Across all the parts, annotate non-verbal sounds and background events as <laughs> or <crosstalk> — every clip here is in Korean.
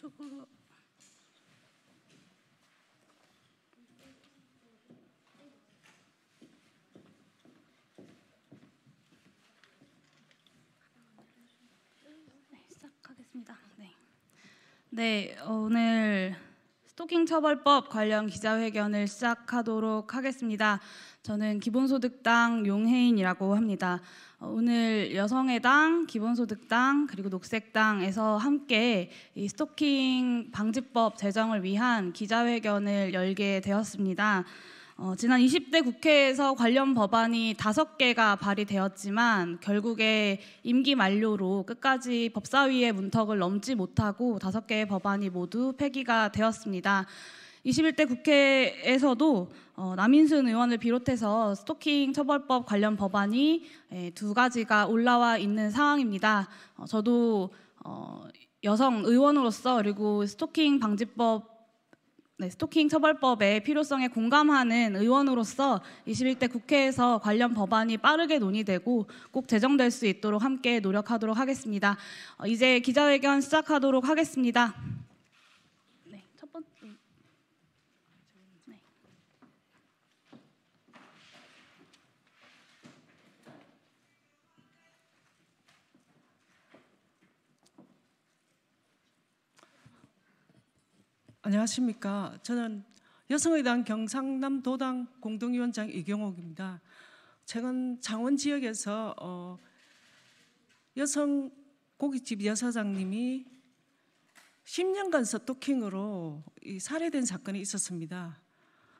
저거 네, 시작하겠습니다. 네, 네 오늘 스토킹 처벌법 관련 기자회견을 시작하도록 하겠습니다. 저는 기본소득당 용혜인이라고 합니다. 어, 오늘 여성의당, 기본소득당, 그리고 녹색당에서 함께 이 스토킹 방지법 제정을 위한 기자회견을 열게 되었습니다. 어, 지난 20대 국회에서 관련 법안이 다섯 개가 발의되었지만 결국에 임기 만료로 끝까지 법사위의 문턱을 넘지 못하고 다섯 개의 법안이 모두 폐기가 되었습니다. 21대 국회에서도 어, 남인순 의원을 비롯해서 스토킹 처벌법 관련 법안이 에, 예, 두 가지가 올라와 있는 상황입니다. 어, 저도 어, 여성 의원으로서 그리고 스토킹 방지법 네, 스토킹 처벌법의 필요성에 공감하는 의원으로서 21대 국회에서 관련 법안이 빠르게 논의되고 꼭 제정될 수 있도록 함께 노력하도록 하겠습니다. 어, 이제 기자회견 시작하도록 하겠습니다. 안녕하십니까. 저는 여성의당 경상남도당 공동위원장 이경옥입니다. 최근 창원 지역에서 어, 여성 고깃집 여사장님이 10년간 스토킹으로 살해된 사건이 있었습니다.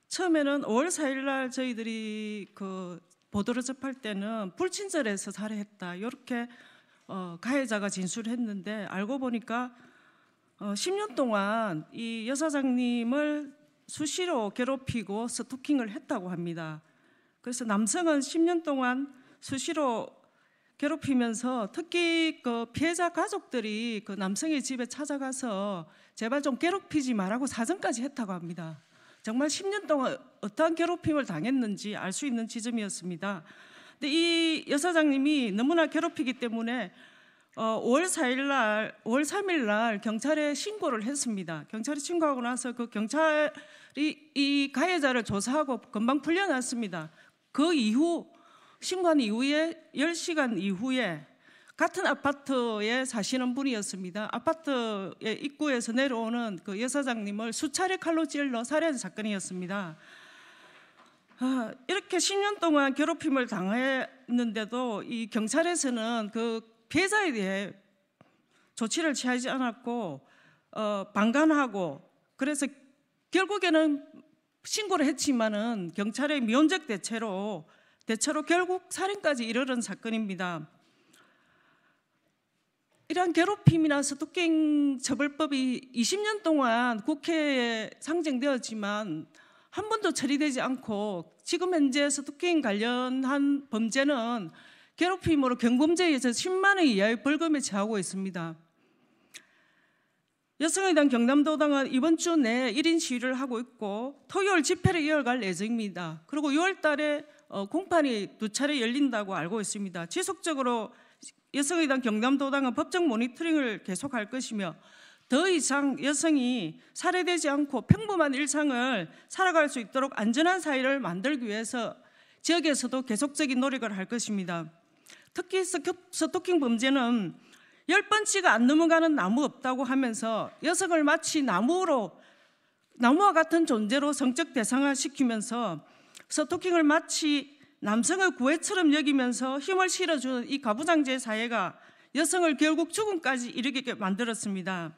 처음에는 5월 4일 날 저희들이 그 보도를 접할 때는 불친절해서 살해했다 이렇게 어, 가해자가 진술했는데 알고 보니까 어, 10년 동안 이 여사장님을 수시로 괴롭히고 스토킹을 했다고 합니다. 그래서 남성은 10년 동안 수시로 괴롭히면서 특히 그 피해자 가족들이 그 남성의 집에 찾아가서 제발 좀 괴롭히지 말라고 사정까지 했다고 합니다. 정말 10년 동안 어떠한 괴롭힘을 당했는지 알 수 있는 지점이었습니다. 근데 이 여사장님이 너무나 괴롭히기 때문에 어, 5월 4일 날, 5월 3일 날 경찰에 신고를 했습니다. 경찰이 신고하고 나서 그 경찰이 이 가해자를 조사하고 금방 풀려났습니다. 그 이후 신고한 이후에 10시간 이후에 같은 아파트에 사시는 분이었습니다. 아파트의 입구에서 내려오는 그 여사장님을 수차례 칼로 찔러 살해한 사건이었습니다. 아, 이렇게 10년 동안 괴롭힘을 당했는데도 이 경찰에서는 그 피해자에 대해 조치를 취하지 않았고 어, 방관하고 그래서 결국에는 신고를 했지만은 경찰의 면적 대체로 대체로 결국 살인까지 이르는 사건입니다. 이러 괴롭힘이나 스토킹 처벌법이 20년 동안 국회에 상정되었지만 한 번도 처리되지 않고 지금 현재 스토킹 관련한 범죄는 괴롭힘으로 경범죄에 의해서 10만 원 이하의 벌금에 처하고 있습니다. 여성의당 경남도당은 이번 주 내에 1인 시위를 하고 있고 토요일 집회를 이어갈 예정입니다. 그리고 6월 달에 어, 공판이 두 차례 열린다고 알고 있습니다. 지속적으로 여성의당 경남도당은 법적 모니터링을 계속할 것이며 더 이상 여성이 살해되지 않고 평범한 일상을 살아갈 수 있도록 안전한 사회를 만들기 위해서 지역에서도 계속적인 노력을 할 것입니다. 특히 스토킹 범죄는 열번치가안 넘어가는 나무 없다고 하면서 여성을 마치 나무로 나무와 같은 존재로 성적 대상화 시키면서 스토킹을 마치 남성을 구애처럼 여기면서 힘을 실어주는 이 가부장제 사회가 여성을 결국 죽음까지 이르게 만들었습니다.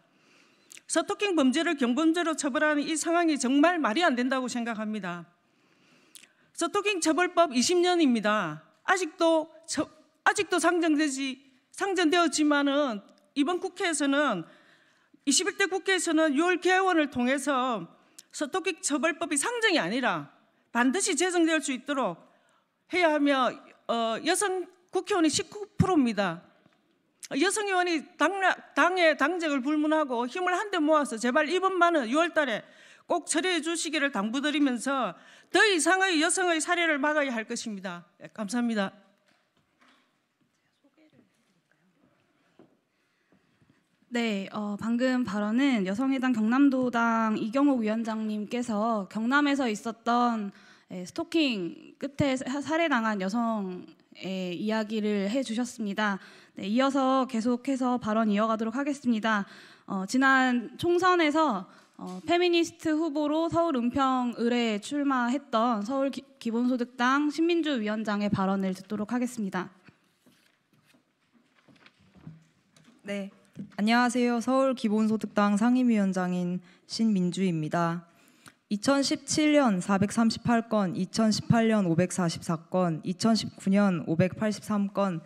스토킹 범죄를 경범죄로 처벌하는 이 상황이 정말 말이 안 된다고 생각합니다. 스토킹 처벌법 20년입니다. 아직도 처, 아직도 상정되지 상정되었지만은 이번 국회에서는 21대 국회에서는 6월 개원을 통해서 서토끼 처벌법이 상정이 아니라 반드시 제정될 수 있도록 해야 하며 어, 여성 국회의원이 19%입니다. 여성 의원이 당, 당의 당직을 불문하고 힘을 한데 모아서 제발 이번만은 6월 달에 꼭 처리해 주시기를 당부드리면서 더 이상의 여성의 사례를 막아야 할 것입니다. 예, 감사합니다. 네, 어, 방금 발언은 여성의당 경남도당 이경호 위원장님께서 경남에서 있었던 에, 예, 스토킹 끝에 사, 살해당한 여성의 이야기를 해주셨습니다. 네, 이어서 계속해서 발언 이어가도록 하겠습니다. 어, 지난 총선에서 어, 페미니스트 후보로 서울 은평 을에 출마했던 서울 기, 본소득당 신민주 위원장의 발언을 듣도록 하겠습니다. 네, 안녕하세요. 서울 기본소득당 상임위원장인 신민주입니다. 2017년 438건, 2018년 544건, 2019년 583건,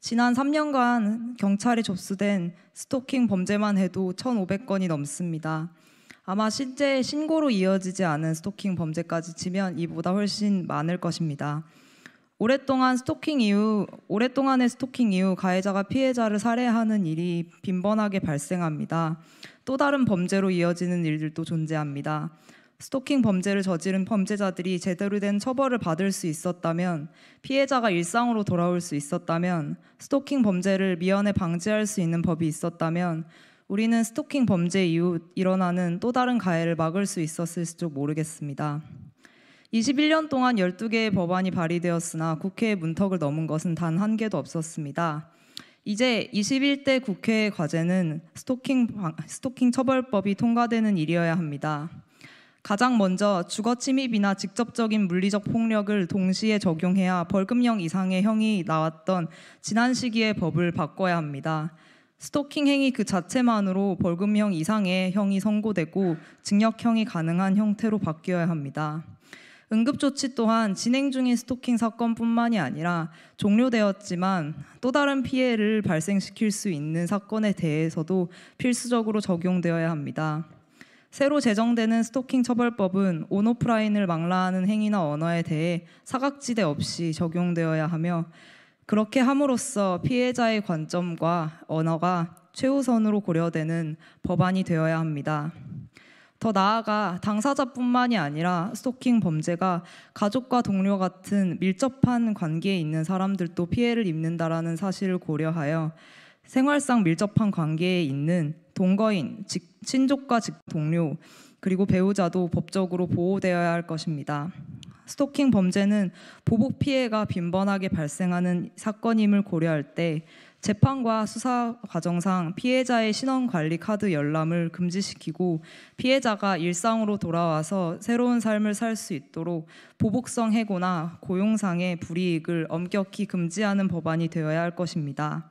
지난 3년간 경찰에 접수된 스토킹 범죄만 해도 1,500건이 넘습니다. 아마 실제 신고로 이어지지 않은 스토킹 범죄까지 치면 이보다 훨씬 많을 것입니다. 오랫동안 스토킹 이후 오랫동안의 스토킹 이후 가해자가 피해자를 살해하는 일이 빈번하게 발생합니다. 또 다른 범죄로 이어지는 일들도 존재합니다. 스토킹 범죄를 저지른 범죄자들이 제대로 된 처벌을 받을 수 있었다면 피해자가 일상으로 돌아올 수 있었다면 스토킹 범죄를 미연에 방지할 수 있는 법이 있었다면 우리는 스토킹 범죄 이후 일어나는 또 다른 가해를 막을 수 있었을지도 모르겠습니다. 21년 동안 12개의 법안이 발의되었으나 국회의 문턱을 넘은 것은 단 한 개도 없었습니다. 이제 21대 국회의 과제는 스토킹, 스토킹 처벌법이 통과되는 일이어야 합니다. 가장 먼저 주거 침입이나 직접적인 물리적 폭력을 동시에 적용해야 벌금형 이상의 형이 나왔던 지난 시기의 법을 바꿔야 합니다. 스토킹 행위 그 자체만으로 벌금형 이상의 형이 선고되고 징역형이 가능한 형태로 바뀌어야 합니다. 응급조치 또한 진행 중인 스토킹 사건뿐만이 아니라 종료되었지만 또 다른 피해를 발생시킬 수 있는 사건에 대해서도 필수적으로 적용되어야 합니다. 새로 제정되는 스토킹 처벌법은 온오프라인을 망라하는 행위나 언어에 대해 사각지대 없이 적용되어야 하며 그렇게 함으로써 피해자의 관점과 언어가 최우선으로 고려되는 법안이 되어야 합니다. 더 나아가 당사자뿐만이 아니라 스토킹 범죄가 가족과 동료 같은 밀접한 관계에 있는 사람들도 피해를 입는다라는 사실을 고려하여 생활상 밀접한 관계에 있는 동거인, 직, 친족과 직 동료, 그리고 배우자도 법적으로 보호되어야 할 것입니다. 스토킹 범죄는 보복 피해가 빈번하게 발생하는 사건임을 고려할 때 재판과 수사 과정상 피해자의 신원 관리 카드 열람을 금지시키고 피해자가 일상으로 돌아와서 새로운 삶을 살 수 있도록 보복성 해고나 고용상의 불이익을 엄격히 금지하는 법안이 되어야 할 것입니다.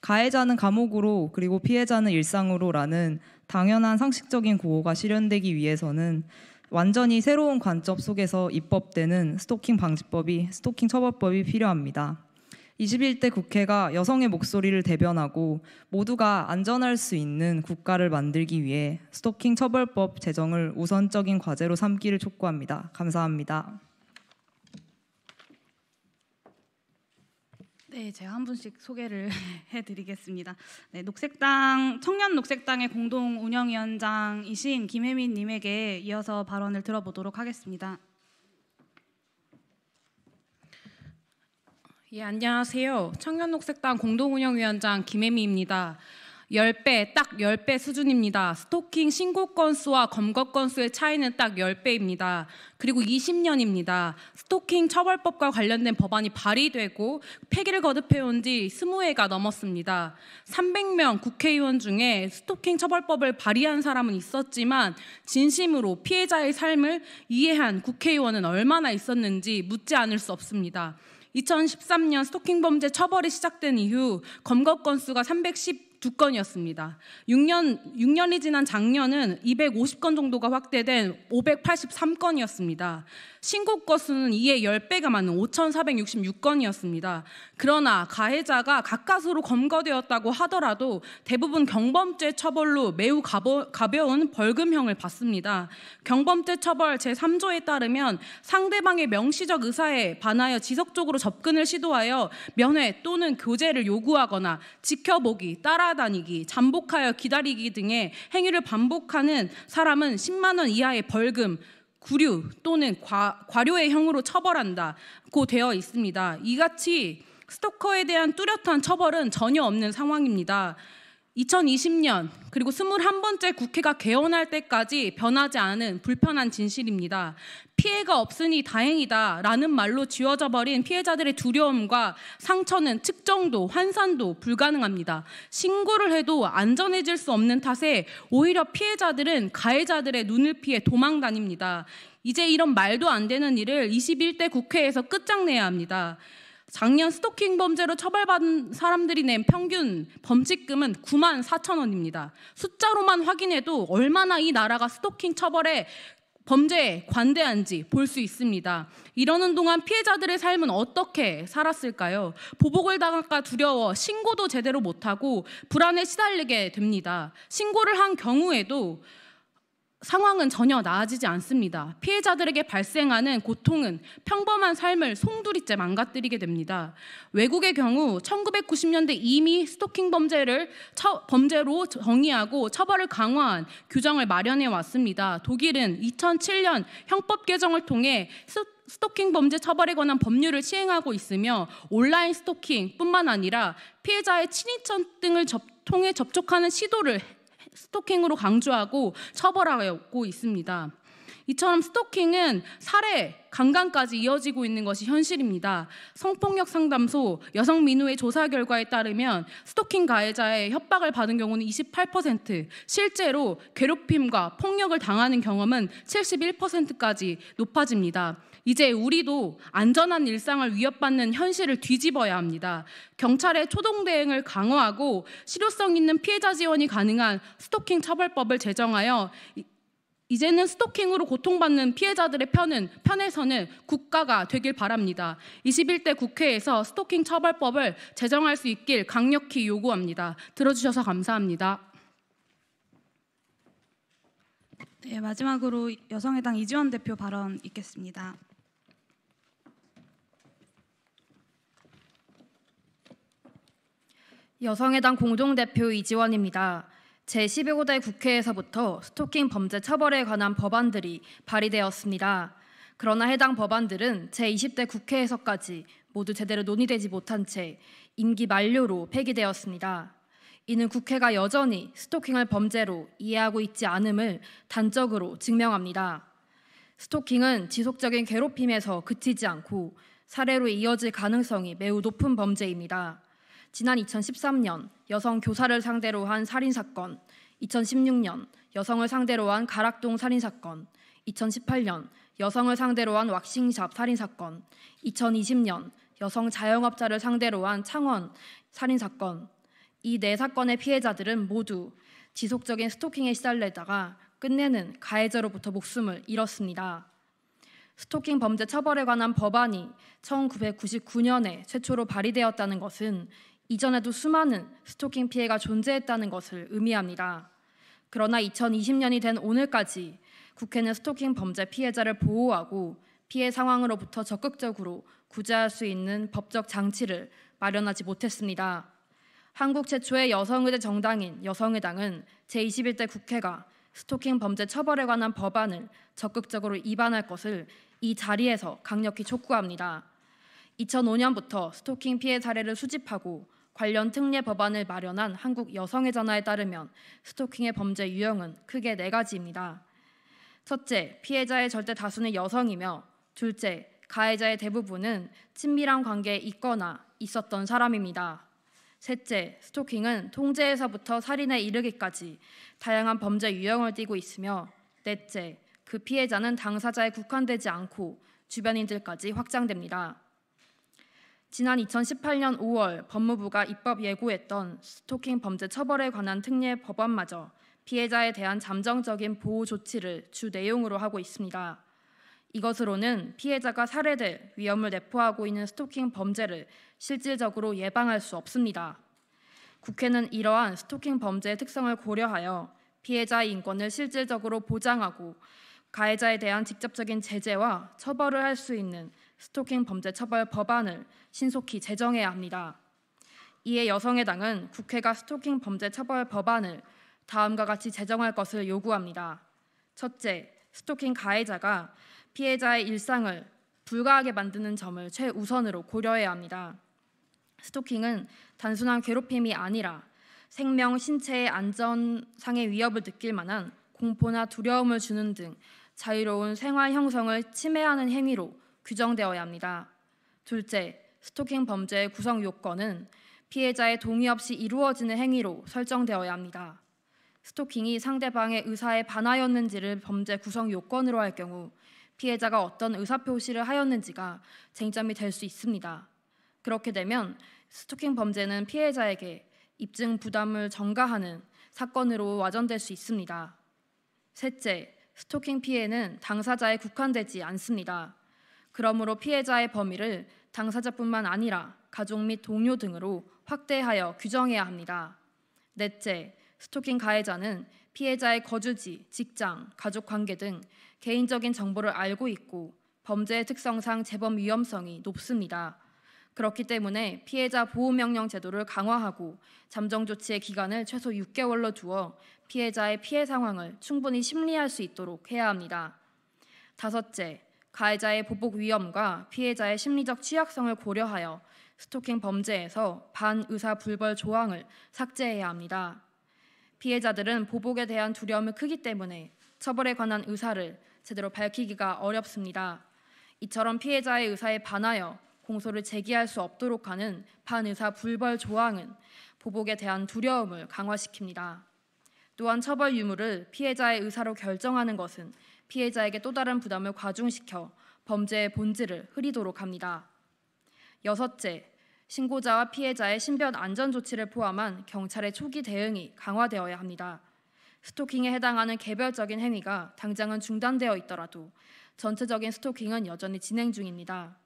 가해자는 감옥으로 그리고 피해자는 일상으로라는 당연한 상식적인 구호가 실현되기 위해서는 완전히 새로운 관점 속에서 입법되는 스토킹 방지법이 스토킹 처벌법이 필요합니다. 21대 국회가 여성의 목소리를 대변하고 모두가 안전할 수 있는 국가를 만들기 위해 스토킹 처벌법 제정을 우선적인 과제로 삼기를 촉구합니다. 감사합니다. 네, 제가 한 분씩 소개를 <laughs> 해드리겠습니다. 네, 녹색당 청년 녹색당의 공동 운영위원장이신 김혜민 님에게 이어서 발언을 들어보도록 하겠습니다. 예, 안녕하세요. 청년녹색당 공동운영위원장 김혜미입니다. 10배, 딱 10배 수준입니다. 스토킹 신고 건수와 검거 건수의 차이는 딱 10배입니다. 그리고 20년입니다. 스토킹 처벌법과 관련된 법안이 발의되고 폐기를 거듭해온 지 20회가 넘었습니다. 300명 국회의원 중에 스토킹 처벌법을 발의한 사람은 있었지만 진심으로 피해자의 삶을 이해한 국회의원은 얼마나 있었는지 묻지 않을 수 없습니다. 2013년 스토킹 범죄 처벌이 시작된 이후 검거 건수가 312건이었습니다. 6년, 6년이 지난 작년은 250건 정도가 확대된 583건이었습니다. 신고 건수는 이에 10배가 많은 5,466건이었습니다. 그러나 가해자가 가까스로 검거되었다고 하더라도 대부분 경범죄 처벌로 매우 가벼운 벌금형을 받습니다. 경범죄 처벌 제3조에 따르면 상대방의 명시적 의사에 반하여 지속적으로 접근을 시도하여 면회 또는 교제를 요구하거나 지켜보기, 따라다니기, 잠복하여 기다리기 등의 행위를 반복하는 사람은 10만 원 이하의 벌금, 구류 또는 과, 과료의 형으로 처벌한다고 되어 있습니다. 이같이 스토커에 대한 뚜렷한 처벌은 전혀 없는 상황입니다. 2020년 그리고 21번째 국회가 개원할 때까지 변하지 않은 불편한 진실입니다. 피해가 없으니 다행이다 라는 말로 지워져 버린 피해자들의 두려움과 상처는 측정도 환산도 불가능합니다. 신고를 해도 안전해질 수 없는 탓에 오히려 피해자들은 가해자들의 눈을 피해 도망 다닙니다. 이제 이런 말도 안 되는 일을 21대 국회에서 끝장내야 합니다. 작년 스토킹 범죄로 처벌받은 사람들이 낸 평균 범칙금은 9만 4천 원입니다. 숫자로만 확인해도 얼마나 이 나라가 스토킹 처벌에 범죄에 관대한지 볼 수 있습니다. 이러는 동안 피해자들의 삶은 어떻게 살았을까요? 보복을 당할까 두려워 신고도 제대로 못하고 불안에 시달리게 됩니다. 신고를 한 경우에도 상황은 전혀 나아지지 않습니다. 피해자들에게 발생하는 고통은 평범한 삶을 송두리째 망가뜨리게 됩니다. 외국의 경우 1990년대 이미 스토킹 범죄를 처, 범죄로 정의하고 처벌을 강화한 규정을 마련해 왔습니다. 독일은 2007년 형법 개정을 통해 스토킹 범죄 처벌에 관한 법률을 시행하고 있으며 온라인 스토킹뿐만 아니라 피해자의 친인척 등을 접, 통해 접촉하는 시도를 스토킹으로 강조하고 처벌하고 있습니다. 이처럼 스토킹은 살해, 강간까지 이어지고 있는 것이 현실입니다. 성폭력 상담소 여성 민우의 조사 결과에 따르면 스토킹 가해자의 협박을 받은 경우는 28%, 실제로 괴롭힘과 폭력을 당하는 경험은 71%까지 높아집니다. 이제 우리도 안전한 일상을 위협받는 현실을 뒤집어야 합니다. 경찰의 초동 대응을 강화하고 실효성 있는 피해자 지원이 가능한 스토킹 처벌법을 제정하여 이제는 스토킹으로 고통받는 피해자들의 편은, 편에서는 국가가 되길 바랍니다. 21대 국회에서 스토킹 처벌법을 제정할 수 있길 강력히 요구합니다. 들어주셔서 감사합니다. 네, 마지막으로 여성의당 이지원 대표 발언 있겠습니다. 여성의당 공동대표 이지원입니다. 제15대 국회에서부터 스토킹 범죄 처벌에 관한 법안들이 발의되었습니다. 그러나 해당 법안들은 제20대 국회에서까지 모두 제대로 논의되지 못한 채 임기 만료로 폐기되었습니다. 이는 국회가 여전히 스토킹을 범죄로 이해하고 있지 않음을 단적으로 증명합니다. 스토킹은 지속적인 괴롭힘에서 그치지 않고 사례로 이어질 가능성이 매우 높은 범죄입니다. 지난 2013년 여성 교사를 상대로 한 살인 사건, 2016년 여성을 상대로 한 가락동 살인 사건, 2018년 여성을 상대로 한 왁싱샵 살인 사건, 2020년 여성 자영업자를 상대로 한 창원 살인 사건. 이 네 사건의 피해자들은 모두 지속적인 스토킹에 시달리다가 끝내는 가해자로부터 목숨을 잃었습니다. 스토킹 범죄 처벌에 관한 법안이 1999년에 최초로 발의되었다는 것은 이전에도 수많은 스토킹 피해가 존재했다는 것을 의미합니다. 그러나 2020년이 된 오늘까지 국회는 스토킹 범죄 피해자를 보호하고 피해 상황으로부터 적극적으로 구제할 수 있는 법적 장치를 마련하지 못했습니다. 한국 최초의 여성의대 정당인 여성의당은 제21대 국회가 스토킹 범죄 처벌에 관한 법안을 적극적으로 입안할 것을 이 자리에서 강력히 촉구합니다. 2005년부터 스토킹 피해 사례를 수집하고 관련 특례 법안을 마련한 한국 여성의 전화에 따르면 스토킹의 범죄 유형은 크게 네 가지입니다. 첫째, 피해자의 절대 다수는 여성이며 둘째, 가해자의 대부분은 친밀한 관계에 있거나 있었던 사람입니다. 셋째, 스토킹은 통제에서부터 살인에 이르기까지 다양한 범죄 유형을 띠고 있으며 넷째, 그 피해자는 당사자에 국한되지 않고 주변인들까지 확장됩니다. 지난 2018년 5월 법무부가 입법 예고했던 스토킹 범죄 처벌에 관한 특례 법안마저 피해자에 대한 잠정적인 보호 조치를 주 내용으로 하고 있습니다. 이것으로는 피해자가 살해될 위험을 내포하고 있는 스토킹 범죄를 실질적으로 예방할 수 없습니다. 국회는 이러한 스토킹 범죄의 특성을 고려하여 피해자의 인권을 실질적으로 보장하고 가해자에 대한 직접적인 제재와 처벌을 할 수 있는 스토킹 범죄 처벌 법안을 신속히 제정해야 합니다. 이에 여성의당은 국회가 스토킹 범죄 처벌 법안을 다음과 같이 제정할 것을 요구합니다. 첫째, 스토킹 가해자가 피해자의 일상을 불가하게 만드는 점을 최우선으로 고려해야 합니다. 스토킹은 단순한 괴롭힘이 아니라 생명, 신체의 안전상의 위협을 느낄 만한 공포나 두려움을 주는 등 자유로운 생활 형성을 침해하는 행위로 규정되어야 합니다. 둘째, 스토킹 범죄의 구성 요건은 피해자의 동의 없이 이루어지는 행위로 설정되어야 합니다. 스토킹이 상대방의 의사에 반하였는지를 범죄 구성 요건으로 할 경우 피해자가 어떤 의사표시를 하였는지가 쟁점이 될 수 있습니다. 그렇게 되면 스토킹 범죄는 피해자에게 입증 부담을 전가하는 사건으로 와전될 수 있습니다. 셋째, 스토킹 피해는 당사자에 국한되지 않습니다. 그러므로 피해자의 범위를 당사자뿐만 아니라 가족 및 동료 등으로 확대하여 규정해야 합니다. 넷째, 스토킹 가해자는 피해자의 거주지, 직장, 가족 관계 등 개인적인 정보를 알고 있고 범죄의 특성상 재범 위험성이 높습니다. 그렇기 때문에 피해자 보호명령 제도를 강화하고 잠정 조치의 기간을 최소 6개월로 두어 피해자의 피해 상황을 충분히 심리할 수 있도록 해야 합니다. 다섯째, 가해자의 보복 위험과 피해자의 심리적 취약성을 고려하여 스토킹 범죄에서 반의사 불벌 조항을 삭제해야 합니다. 피해자들은 보복에 대한 두려움이 크기 때문에 처벌에 관한 의사를 제대로 밝히기가 어렵습니다. 이처럼 피해자의 의사에 반하여 공소를 제기할 수 없도록 하는 반의사 불벌 조항은 보복에 대한 두려움을 강화시킵니다. 또한 처벌 유무를 피해자의 의사로 결정하는 것은 피해자에게 또 다른 부담을 과중시켜 범죄의 본질을 흐리도록 합니다. 여섯째, 신고자와 피해자의 신변 안전 조치를 포함한 경찰의 초기 대응이 강화되어야 합니다. 스토킹에 해당하는 개별적인 행위가 당장은 중단되어 있더라도 전체적인 스토킹은 여전히 진행 중입니다.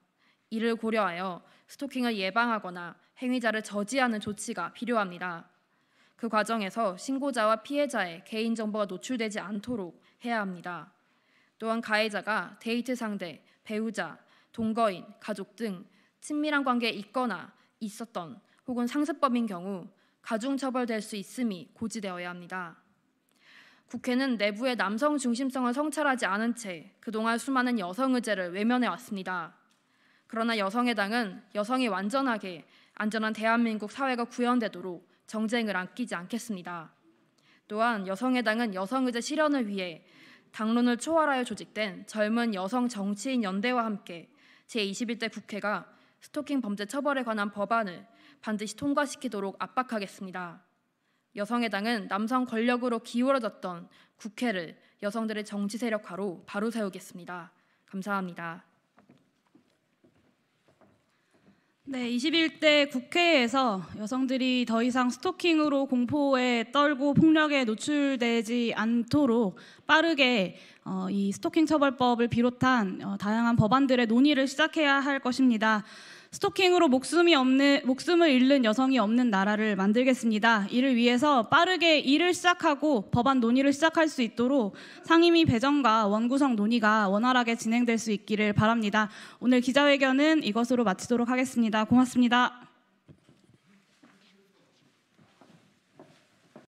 이를 고려하여 스토킹을 예방하거나 행위자를 저지하는 조치가 필요합니다. 그 과정에서 신고자와 피해자의 개인정보가 노출되지 않도록 해야 합니다. 또한 가해자가 데이트 상대, 배우자, 동거인, 가족 등 친밀한 관계에 있거나 있었던 혹은 상습범인 경우 가중처벌될 수 있음이 고지되어야 합니다. 국회는 내부의 남성 중심성을 성찰하지 않은 채 그동안 수많은 여성 의제를 외면해 왔습니다. 그러나 여성의당은 여성이 완전하게 안전한 대한민국 사회가 구현되도록 정쟁을 안기지 않겠습니다. 또한 여성의당은 여성 의제 실현을 위해 당론을 초월하여 조직된 젊은 여성 정치인 연대와 함께 제21대 국회가 스토킹 범죄 처벌에 관한 법안을 반드시 통과시키도록 압박하겠습니다. 여성의당은 남성 권력으로 기울어졌던 국회를 여성들의 정치 세력화로 바로 세우겠습니다. 감사합니다. 네, 21대 국회에서 여성들이 더 이상 스토킹으로 공포에 떨고 폭력에 노출되지 않도록 빠르게 어, 이 스토킹 처벌법을 비롯한 어, 다양한 법안들의 논의를 시작해야 할 것입니다. 스토킹으로 목숨이 없는 목숨을 잃는 여성이 없는 나라를 만들겠습니다. 이를 위해서 빠르게 일을 시작하고 법안 논의를 시작할 수 있도록 상임위 배정과 원구성 논의가 원활하게 진행될 수 있기를 바랍니다. 오늘 기자회견은 이것으로 마치도록 하겠습니다. 고맙습니다.